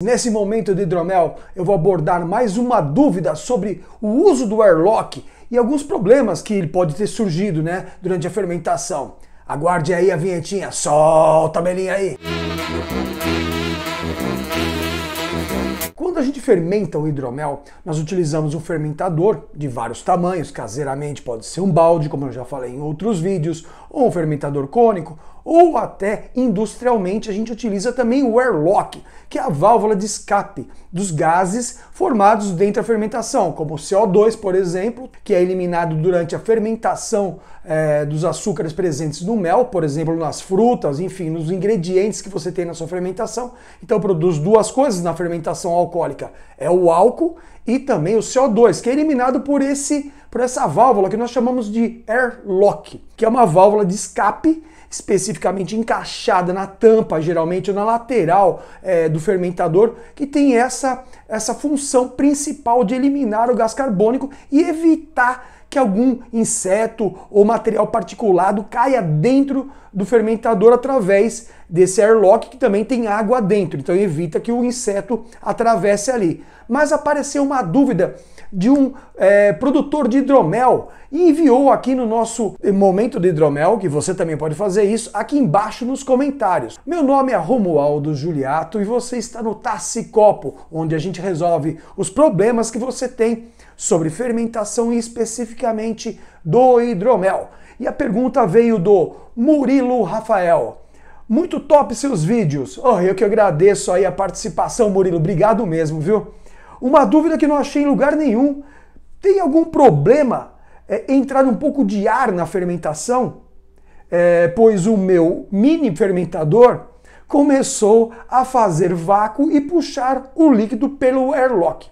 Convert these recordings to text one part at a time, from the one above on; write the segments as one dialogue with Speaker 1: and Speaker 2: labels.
Speaker 1: Nesse momento de hidromel, eu vou abordar mais uma dúvida sobre o uso do airlock e alguns problemas que ele pode ter surgido né, durante a fermentação. Aguarde aí a vinhetinha, solta a belinha aí! Quando a gente fermenta o hidromel, nós utilizamos um fermentador de vários tamanhos, caseiramente pode ser um balde, como eu já falei em outros vídeos, ou um fermentador cônico, ou até industrialmente a gente utiliza também o airlock, que é a válvula de escape dos gases formados dentro da fermentação, como o CO2, por exemplo, que é eliminado durante a fermentação é, dos açúcares presentes no mel, por exemplo, nas frutas, enfim, nos ingredientes que você tem na sua fermentação. Então produz duas coisas na fermentação alcoólica: é o álcool e também o CO2, que é eliminado por esse por essa válvula que nós chamamos de airlock, que é uma válvula de escape especificamente encaixada na tampa, geralmente, ou na lateral é, do fermentador, que tem essa, essa função principal de eliminar o gás carbônico e evitar que algum inseto ou material particulado caia dentro do fermentador através desse airlock que também tem água dentro, então evita que o inseto atravesse ali. Mas apareceu uma dúvida de um é, produtor de hidromel e enviou aqui no nosso momento de hidromel, que você também pode fazer isso, aqui embaixo nos comentários. Meu nome é Romualdo Juliato e você está no Tassicopo, onde a gente resolve os problemas que você tem sobre fermentação e especificamente do hidromel. E a pergunta veio do Murilo Rafael. Muito top seus vídeos. Oh, eu que agradeço aí a participação, Murilo. Obrigado mesmo, viu? Uma dúvida que não achei em lugar nenhum. Tem algum problema é, entrar um pouco de ar na fermentação? É, pois o meu mini fermentador começou a fazer vácuo e puxar o líquido pelo airlock.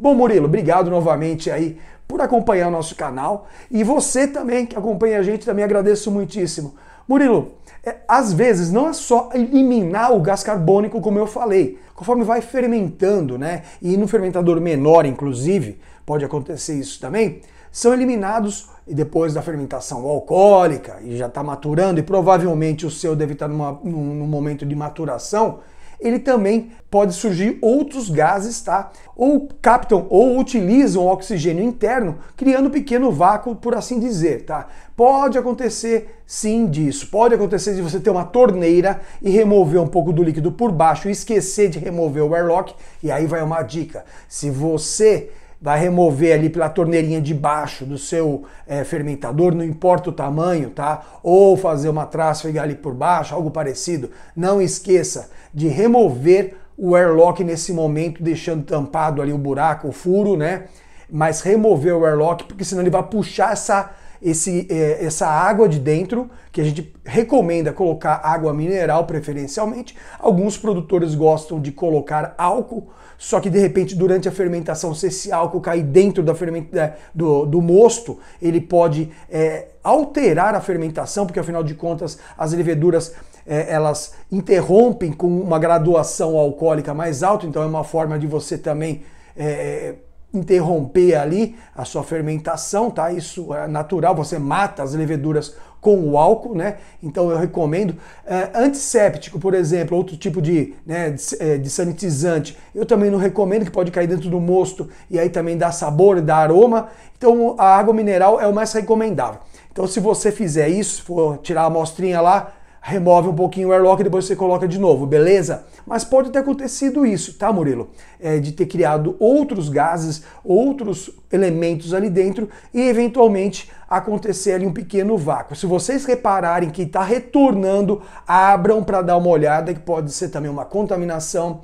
Speaker 1: Bom, Murilo, obrigado novamente aí por acompanhar o nosso canal e você também que acompanha a gente, também agradeço muitíssimo. Murilo, é, às vezes não é só eliminar o gás carbônico, como eu falei, conforme vai fermentando, né? E no fermentador menor, inclusive, pode acontecer isso também, são eliminados e depois da fermentação alcoólica e já está maturando e provavelmente o seu deve estar tá num momento de maturação ele também pode surgir outros gases, tá? Ou captam ou utilizam oxigênio interno, criando um pequeno vácuo, por assim dizer, tá? Pode acontecer sim disso. Pode acontecer de você ter uma torneira e remover um pouco do líquido por baixo e esquecer de remover o airlock. E aí vai uma dica. Se você vai remover ali pela torneirinha de baixo do seu é, fermentador, não importa o tamanho, tá? Ou fazer uma tráfega ali por baixo, algo parecido. Não esqueça de remover o airlock nesse momento, deixando tampado ali o buraco, o furo, né? Mas remover o airlock, porque senão ele vai puxar essa esse, é, essa água de dentro, que a gente recomenda colocar água mineral preferencialmente. Alguns produtores gostam de colocar álcool, só que de repente durante a fermentação, se esse álcool cair dentro da fermenta, é, do, do mosto, ele pode é, alterar a fermentação, porque afinal de contas as leveduras é, elas interrompem com uma graduação alcoólica mais alta, então é uma forma de você também é, interromper ali a sua fermentação, tá? Isso é natural, você mata as leveduras com o álcool, né? Então eu recomendo é, antisséptico, por exemplo, outro tipo de, né, de, é, de, sanitizante. Eu também não recomendo que pode cair dentro do mosto e aí também dá sabor, dá aroma. Então a água mineral é o mais recomendável. Então se você fizer isso, for tirar a amostrinha lá, remove um pouquinho o airlock e depois você coloca de novo, beleza? Mas pode ter acontecido isso, tá, Murilo? É, de ter criado outros gases, outros elementos ali dentro e eventualmente acontecer ali um pequeno vácuo. Se vocês repararem que está retornando, abram para dar uma olhada, que pode ser também uma contaminação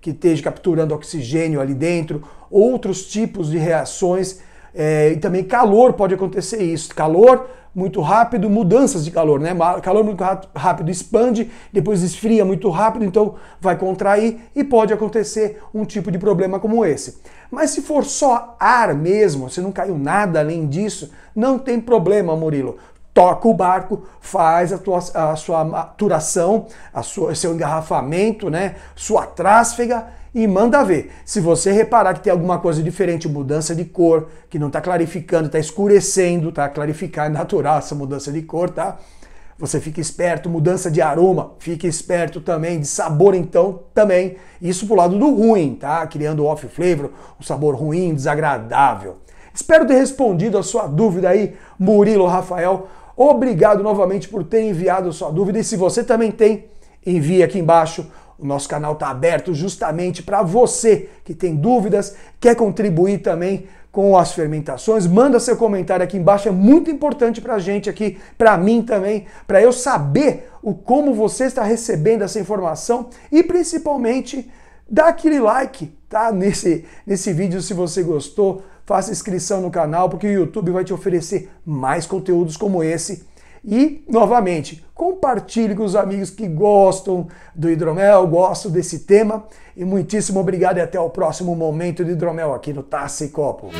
Speaker 1: que esteja capturando oxigênio ali dentro, outros tipos de reações é, e também calor pode acontecer isso. Calor muito rápido, mudanças de calor, né? Calor muito rápido expande, depois esfria muito rápido, então vai contrair e pode acontecer um tipo de problema como esse. Mas se for só ar mesmo, se não caiu nada além disso, não tem problema, Murilo toca o barco, faz a, tua, a sua maturação, a sua, seu engarrafamento, né, sua tráfega e manda ver. Se você reparar que tem alguma coisa diferente, mudança de cor, que não está clarificando, está escurecendo, tá? Clarificar é natural essa mudança de cor, tá? Você fica esperto, mudança de aroma, fica esperto também, de sabor então também. Isso pro lado do ruim, tá? Criando off flavor, um sabor ruim, desagradável. Espero ter respondido a sua dúvida aí, Murilo Rafael. Obrigado novamente por ter enviado a sua dúvida e se você também tem, envie aqui embaixo o nosso canal está aberto justamente para você que tem dúvidas, quer contribuir também com as fermentações. Manda seu comentário aqui embaixo, é muito importante para a gente aqui, para mim também, para eu saber o como você está recebendo essa informação e principalmente dá aquele like, tá? Nesse, nesse vídeo, se você gostou, faça inscrição no canal, porque o YouTube vai te oferecer mais conteúdos como esse e, novamente, compartilhe com os amigos que gostam do hidromel, gostam desse tema. E muitíssimo obrigado e até o próximo momento de hidromel aqui no Taça e Copo.